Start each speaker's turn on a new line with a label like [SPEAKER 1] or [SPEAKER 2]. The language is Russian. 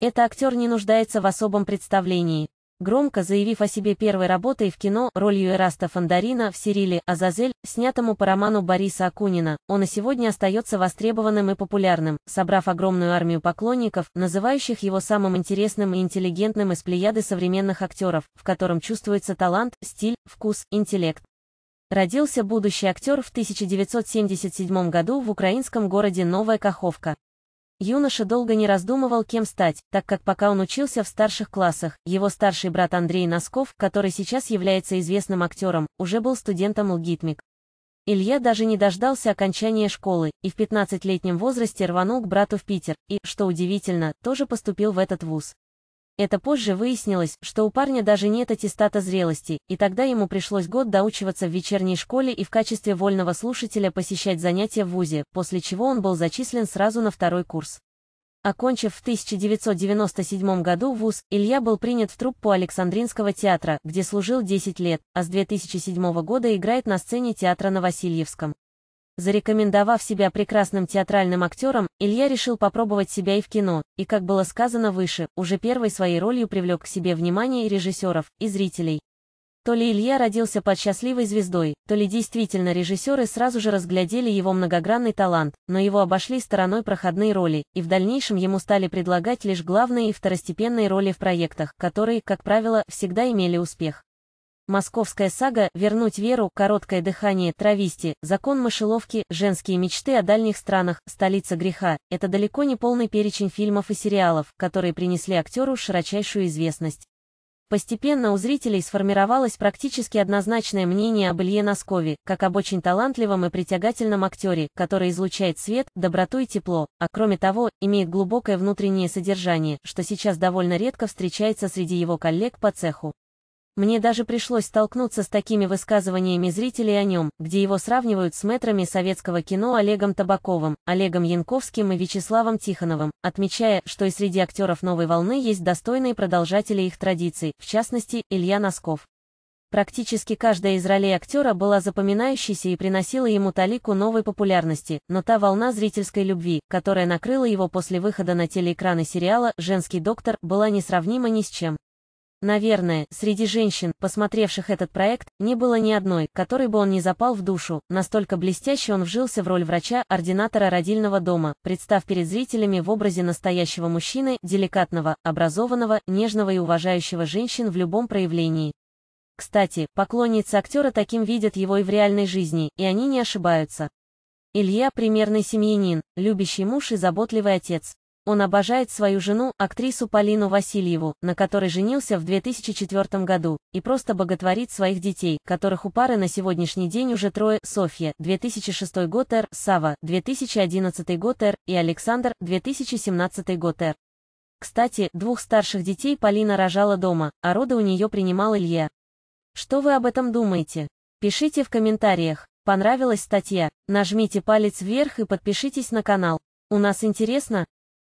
[SPEAKER 1] Это актер не нуждается в особом представлении. Громко заявив о себе первой работой в кино, ролью Эраста Фандарина в сериале «Азазель», снятому по роману Бориса Акунина, он и сегодня остается востребованным и популярным, собрав огромную армию поклонников, называющих его самым интересным и интеллигентным из плеяды современных актеров, в котором чувствуется талант, стиль, вкус, интеллект. Родился будущий актер в 1977 году в украинском городе Новая Каховка. Юноша долго не раздумывал, кем стать, так как пока он учился в старших классах, его старший брат Андрей Носков, который сейчас является известным актером, уже был студентом ЛГИТМИК. Илья даже не дождался окончания школы и в 15-летнем возрасте рванул к брату в Питер и, что удивительно, тоже поступил в этот вуз. Это позже выяснилось, что у парня даже нет аттестата зрелости, и тогда ему пришлось год доучиваться в вечерней школе и в качестве вольного слушателя посещать занятия в ВУЗе, после чего он был зачислен сразу на второй курс. Окончив в 1997 году вуз, Илья был принят в труппу Александринского театра, где служил 10 лет, а с 2007 года играет на сцене театра на Васильевском. Зарекомендовав себя прекрасным театральным актером, Илья решил попробовать себя и в кино, и, как было сказано выше, уже первой своей ролью привлек к себе внимание режиссеров, и зрителей. То ли Илья родился под счастливой звездой, то ли действительно режиссеры сразу же разглядели его многогранный талант, но его обошли стороной проходные роли, и в дальнейшем ему стали предлагать лишь главные и второстепенные роли в проектах, которые, как правило, всегда имели успех. Московская сага «Вернуть веру», «Короткое дыхание», «Трависти», «Закон мышеловки», «Женские мечты о дальних странах», «Столица греха» — это далеко не полный перечень фильмов и сериалов, которые принесли актеру широчайшую известность. Постепенно у зрителей сформировалось практически однозначное мнение об Илье Носкове, как об очень талантливом и притягательном актере, который излучает свет, доброту и тепло, а кроме того, имеет глубокое внутреннее содержание, что сейчас довольно редко встречается среди его коллег по цеху. Мне даже пришлось столкнуться с такими высказываниями зрителей о нем, где его сравнивают с мэтрами советского кино Олегом Табаковым, Олегом Янковским и Вячеславом Тихоновым, отмечая, что и среди актеров «Новой волны» есть достойные продолжатели их традиций, в частности, Илья Носков. Практически каждая из ролей актера была запоминающейся и приносила ему талику новой популярности, но та волна зрительской любви, которая накрыла его после выхода на телеэкраны сериала «Женский доктор», была несравнима ни с чем. Наверное, среди женщин, посмотревших этот проект, не было ни одной, которой бы он не запал в душу, настолько блестяще он вжился в роль врача, ординатора родильного дома, представ перед зрителями в образе настоящего мужчины, деликатного, образованного, нежного и уважающего женщин в любом проявлении. Кстати, поклонницы актера таким видят его и в реальной жизни, и они не ошибаются. Илья – примерный семьянин, любящий муж и заботливый отец он обожает свою жену, актрису Полину Васильеву, на которой женился в 2004 году, и просто боготворит своих детей, которых у пары на сегодняшний день уже трое, Софья, 2006 год Р, Сава, 2011 год Р, и Александр, 2017 год Р. Кстати, двух старших детей Полина рожала дома, а роды у нее принимал Илья. Что вы об этом думаете? Пишите в комментариях. Понравилась статья? Нажмите палец вверх и подпишитесь на канал. У нас интересно,